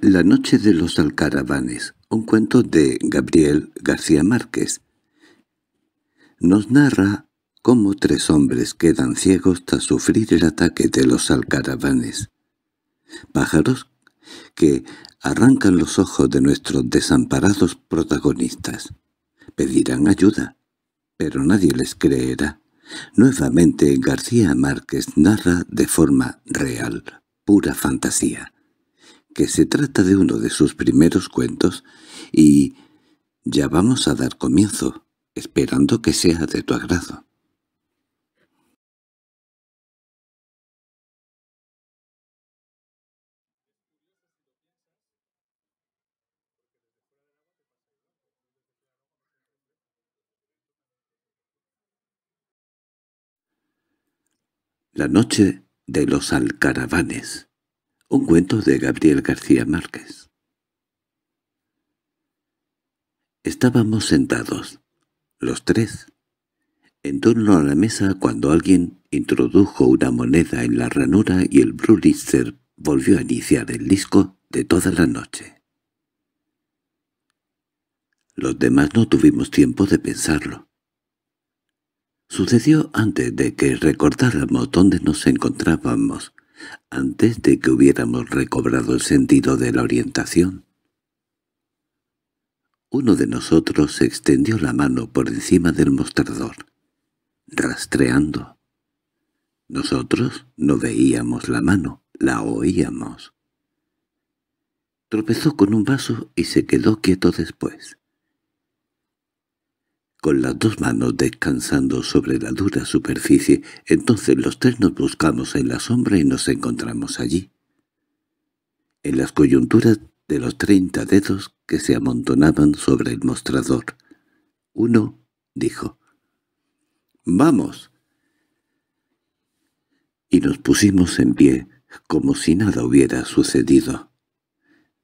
La noche de los alcaravanes, un cuento de Gabriel García Márquez. Nos narra cómo tres hombres quedan ciegos tras sufrir el ataque de los alcaravanes. Pájaros que arrancan los ojos de nuestros desamparados protagonistas. Pedirán ayuda, pero nadie les creerá. Nuevamente García Márquez narra de forma real, pura fantasía que se trata de uno de sus primeros cuentos, y ya vamos a dar comienzo, esperando que sea de tu agrado. La noche de los alcaravanes un cuento de Gabriel García Márquez. Estábamos sentados, los tres, en torno a la mesa cuando alguien introdujo una moneda en la ranura y el Brulitzer volvió a iniciar el disco de toda la noche. Los demás no tuvimos tiempo de pensarlo. Sucedió antes de que recordáramos dónde nos encontrábamos, antes de que hubiéramos recobrado el sentido de la orientación. Uno de nosotros extendió la mano por encima del mostrador, rastreando. Nosotros no veíamos la mano, la oíamos. Tropezó con un vaso y se quedó quieto después con las dos manos descansando sobre la dura superficie, entonces los tres nos buscamos en la sombra y nos encontramos allí. En las coyunturas de los treinta dedos que se amontonaban sobre el mostrador. Uno dijo, «¡Vamos!» Y nos pusimos en pie, como si nada hubiera sucedido.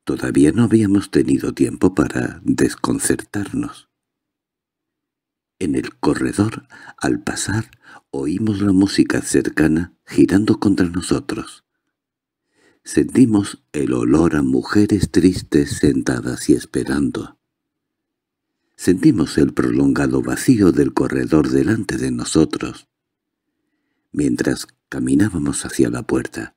Todavía no habíamos tenido tiempo para desconcertarnos. En el corredor, al pasar, oímos la música cercana girando contra nosotros. Sentimos el olor a mujeres tristes sentadas y esperando. Sentimos el prolongado vacío del corredor delante de nosotros. Mientras caminábamos hacia la puerta,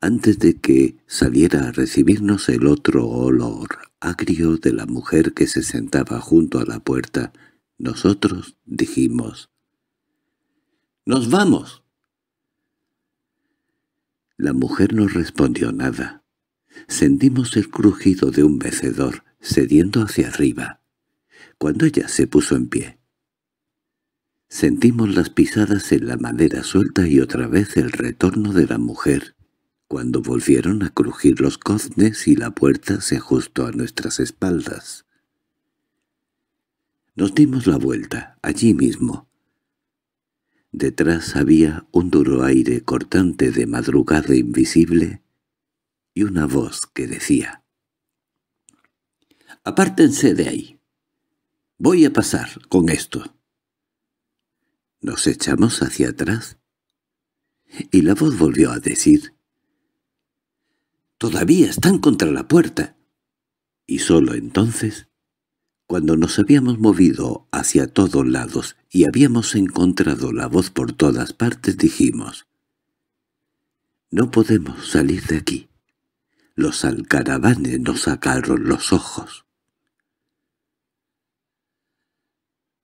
antes de que saliera a recibirnos el otro olor agrio de la mujer que se sentaba junto a la puerta, nosotros dijimos, «¡Nos vamos!». La mujer no respondió nada. Sentimos el crujido de un mecedor, cediendo hacia arriba, cuando ella se puso en pie. Sentimos las pisadas en la madera suelta y otra vez el retorno de la mujer, cuando volvieron a crujir los coznes y la puerta se ajustó a nuestras espaldas. Nos dimos la vuelta, allí mismo. Detrás había un duro aire cortante de madrugada invisible y una voz que decía «¡Apártense de ahí! Voy a pasar con esto». Nos echamos hacia atrás y la voz volvió a decir «¡Todavía están contra la puerta!» Y solo entonces cuando nos habíamos movido hacia todos lados y habíamos encontrado la voz por todas partes, dijimos, «No podemos salir de aquí. Los alcaravanes nos sacaron los ojos».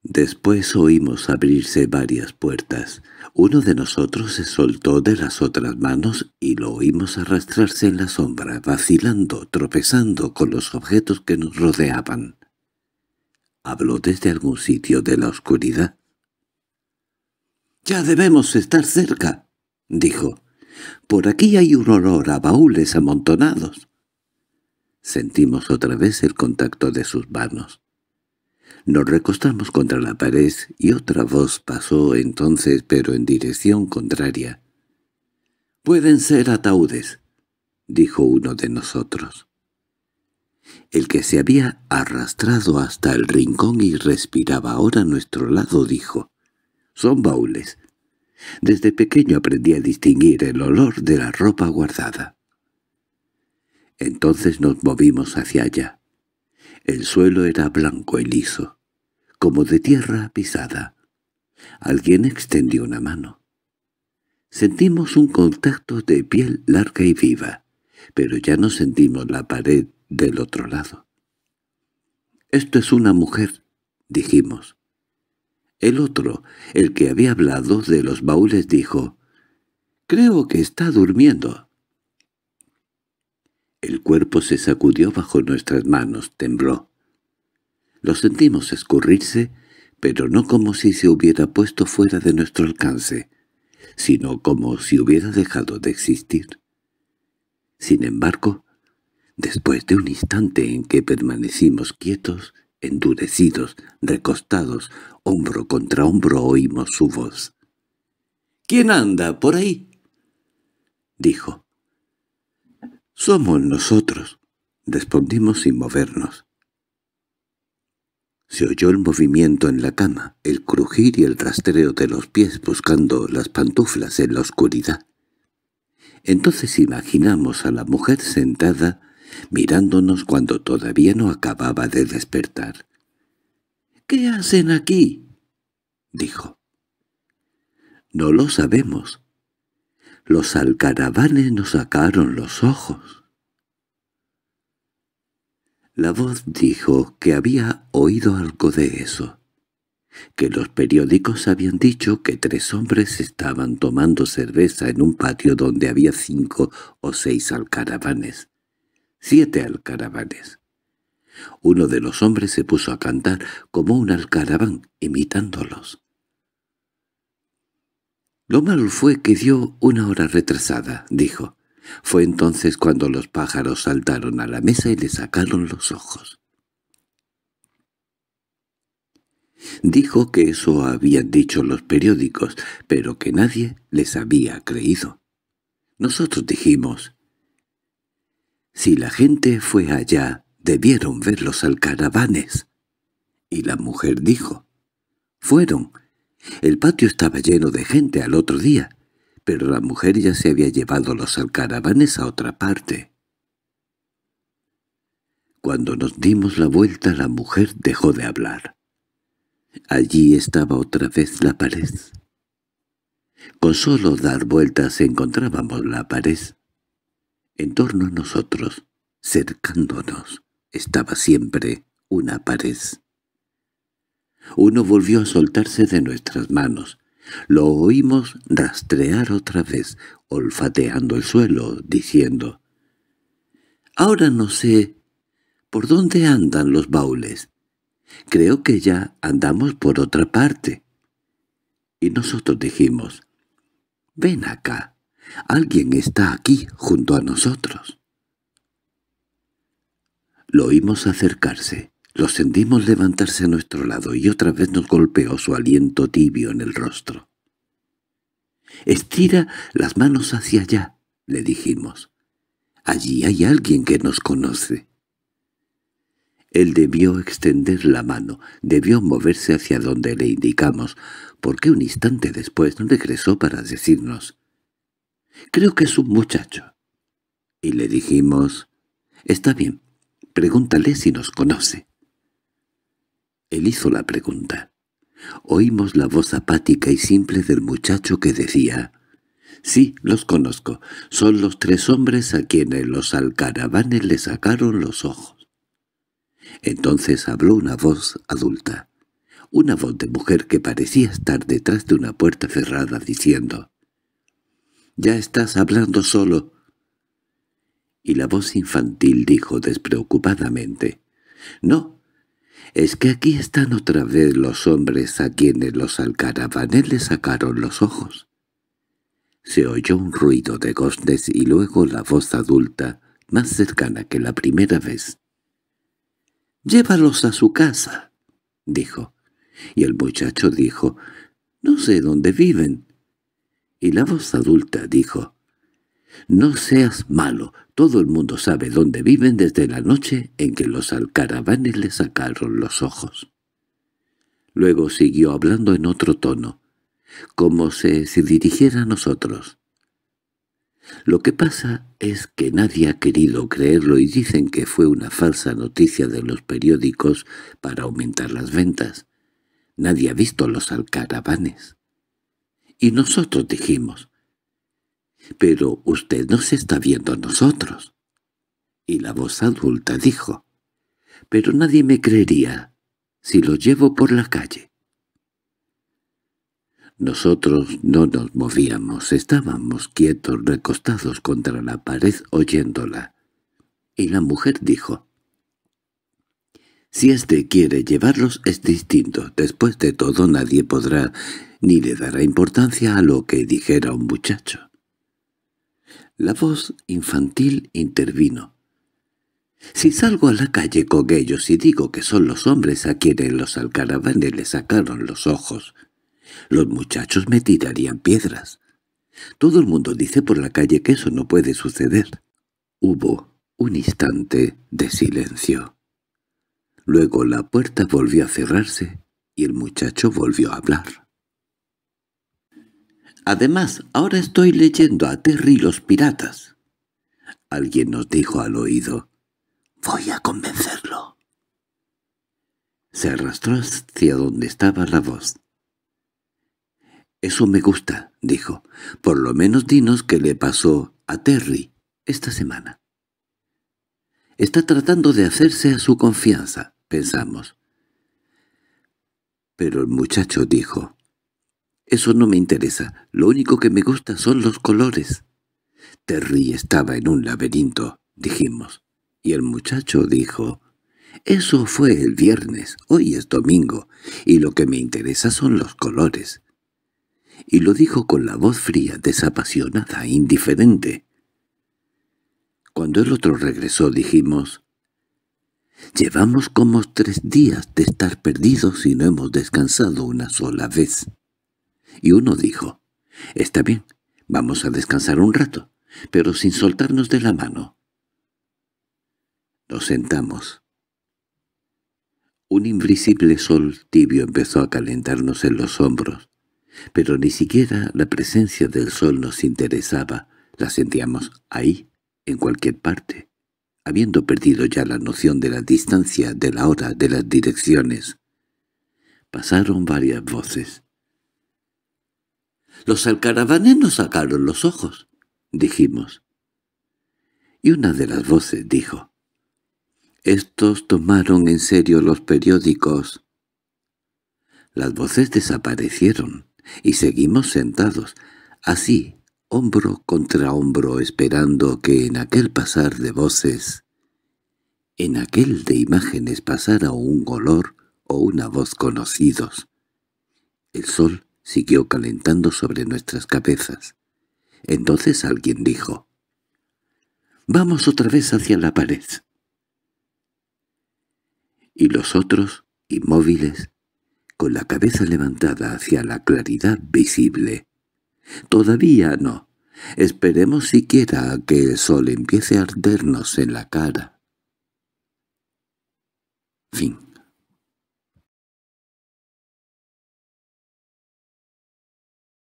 Después oímos abrirse varias puertas. Uno de nosotros se soltó de las otras manos y lo oímos arrastrarse en la sombra, vacilando, tropezando con los objetos que nos rodeaban. Habló desde algún sitio de la oscuridad. —¡Ya debemos estar cerca! —dijo. —Por aquí hay un olor a baúles amontonados. Sentimos otra vez el contacto de sus manos. Nos recostamos contra la pared y otra voz pasó entonces, pero en dirección contraria. —Pueden ser ataúdes —dijo uno de nosotros. El que se había arrastrado hasta el rincón y respiraba ahora a nuestro lado dijo, «Son baúles». Desde pequeño aprendí a distinguir el olor de la ropa guardada. Entonces nos movimos hacia allá. El suelo era blanco y liso, como de tierra pisada. Alguien extendió una mano. Sentimos un contacto de piel larga y viva, pero ya no sentimos la pared del otro lado. «Esto es una mujer», dijimos. El otro, el que había hablado de los baúles, dijo, «Creo que está durmiendo». El cuerpo se sacudió bajo nuestras manos, tembló. Lo sentimos escurrirse, pero no como si se hubiera puesto fuera de nuestro alcance, sino como si hubiera dejado de existir. Sin embargo, Después de un instante en que permanecimos quietos, endurecidos, recostados, hombro contra hombro oímos su voz. —¿Quién anda por ahí? —dijo. —Somos nosotros —respondimos sin movernos. Se oyó el movimiento en la cama, el crujir y el rastreo de los pies buscando las pantuflas en la oscuridad. Entonces imaginamos a la mujer sentada mirándonos cuando todavía no acababa de despertar. —¿Qué hacen aquí? —dijo. —No lo sabemos. Los alcaravanes nos sacaron los ojos. La voz dijo que había oído algo de eso, que los periódicos habían dicho que tres hombres estaban tomando cerveza en un patio donde había cinco o seis alcaravanes siete alcaravanes. Uno de los hombres se puso a cantar como un alcaraván, imitándolos. «Lo malo fue que dio una hora retrasada», dijo. Fue entonces cuando los pájaros saltaron a la mesa y le sacaron los ojos. Dijo que eso habían dicho los periódicos, pero que nadie les había creído. Nosotros dijimos, si la gente fue allá, debieron ver los alcaravanes. Y la mujer dijo, «Fueron». El patio estaba lleno de gente al otro día, pero la mujer ya se había llevado los alcaravanes a otra parte. Cuando nos dimos la vuelta la mujer dejó de hablar. Allí estaba otra vez la pared. Con solo dar vueltas encontrábamos la pared. En torno a nosotros, cercándonos, estaba siempre una pared. Uno volvió a soltarse de nuestras manos. Lo oímos rastrear otra vez, olfateando el suelo, diciendo, «Ahora no sé por dónde andan los baúles. Creo que ya andamos por otra parte». Y nosotros dijimos, «Ven acá». Alguien está aquí, junto a nosotros. Lo oímos acercarse. Lo sentimos levantarse a nuestro lado y otra vez nos golpeó su aliento tibio en el rostro. «Estira las manos hacia allá», le dijimos. «Allí hay alguien que nos conoce». Él debió extender la mano, debió moverse hacia donde le indicamos, porque un instante después regresó para decirnos Creo que es un muchacho. Y le dijimos, «Está bien, pregúntale si nos conoce». Él hizo la pregunta. Oímos la voz apática y simple del muchacho que decía, «Sí, los conozco. Son los tres hombres a quienes los alcaravanes le sacaron los ojos». Entonces habló una voz adulta, una voz de mujer que parecía estar detrás de una puerta cerrada diciendo, ya estás hablando solo. Y la voz infantil dijo despreocupadamente, «No, es que aquí están otra vez los hombres a quienes los alcaravanes le sacaron los ojos». Se oyó un ruido de goznes y luego la voz adulta, más cercana que la primera vez. «Llévalos a su casa», dijo. Y el muchacho dijo, «No sé dónde viven» y la voz adulta dijo, «No seas malo, todo el mundo sabe dónde viven desde la noche en que los alcaravanes le sacaron los ojos». Luego siguió hablando en otro tono, como si se dirigiera a nosotros. Lo que pasa es que nadie ha querido creerlo y dicen que fue una falsa noticia de los periódicos para aumentar las ventas. Nadie ha visto los alcaravanes y nosotros dijimos, «Pero usted no se está viendo a nosotros». Y la voz adulta dijo, «Pero nadie me creería si lo llevo por la calle». Nosotros no nos movíamos, estábamos quietos recostados contra la pared oyéndola. Y la mujer dijo, si éste quiere llevarlos es distinto. Después de todo nadie podrá ni le dará importancia a lo que dijera un muchacho. La voz infantil intervino. Si salgo a la calle con ellos y digo que son los hombres a quienes los alcaravanes le sacaron los ojos, los muchachos me tirarían piedras. Todo el mundo dice por la calle que eso no puede suceder. Hubo un instante de silencio. Luego la puerta volvió a cerrarse y el muchacho volvió a hablar. Además, ahora estoy leyendo a Terry los piratas. Alguien nos dijo al oído, «Voy a convencerlo». Se arrastró hacia donde estaba la voz. «Eso me gusta», dijo. «Por lo menos dinos qué le pasó a Terry esta semana». «Está tratando de hacerse a su confianza pensamos. Pero el muchacho dijo, «Eso no me interesa, lo único que me gusta son los colores». Terry estaba en un laberinto, dijimos, y el muchacho dijo, «Eso fue el viernes, hoy es domingo, y lo que me interesa son los colores». Y lo dijo con la voz fría, desapasionada, indiferente. Cuando el otro regresó dijimos, Llevamos como tres días de estar perdidos y no hemos descansado una sola vez. Y uno dijo, «Está bien, vamos a descansar un rato, pero sin soltarnos de la mano». Nos sentamos. Un invisible sol tibio empezó a calentarnos en los hombros, pero ni siquiera la presencia del sol nos interesaba, la sentíamos ahí, en cualquier parte habiendo perdido ya la noción de la distancia, de la hora, de las direcciones. Pasaron varias voces. «Los alcaravanes nos sacaron los ojos», dijimos. Y una de las voces dijo, «Estos tomaron en serio los periódicos». Las voces desaparecieron y seguimos sentados, así hombro contra hombro esperando que en aquel pasar de voces, en aquel de imágenes pasara un olor o una voz conocidos. El sol siguió calentando sobre nuestras cabezas. Entonces alguien dijo, «Vamos otra vez hacia la pared». Y los otros, inmóviles, con la cabeza levantada hacia la claridad visible, Todavía no. Esperemos siquiera a que el sol empiece a ardernos en la cara. Fin.